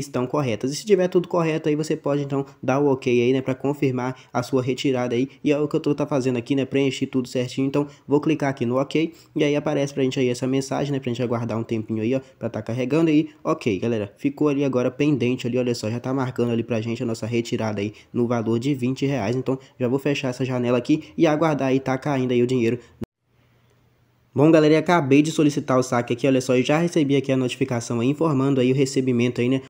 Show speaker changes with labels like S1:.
S1: estão corretas. E se tiver tudo correto aí, você pode então dar o ok aí, né, para confirmar a sua retirada aí. E é o que eu tô tá fazendo aqui, né, preenchi tudo certinho. Então, vou clicar aqui no ok e aí aparece pra gente aí essa mensagem, né, pra gente aguardar um tempinho aí, ó, para tá carregando aí. OK, galera, ficou ali agora pendente ali, olha só, já tá marcando ali pra gente a nossa retirada aí no valor de 20 reais. Então, já vou fechar essa janela aqui e aguardar aí tá caindo aí o dinheiro Bom, galera, acabei de solicitar o saque aqui, olha só, eu já recebi aqui a notificação aí, informando aí o recebimento aí, né,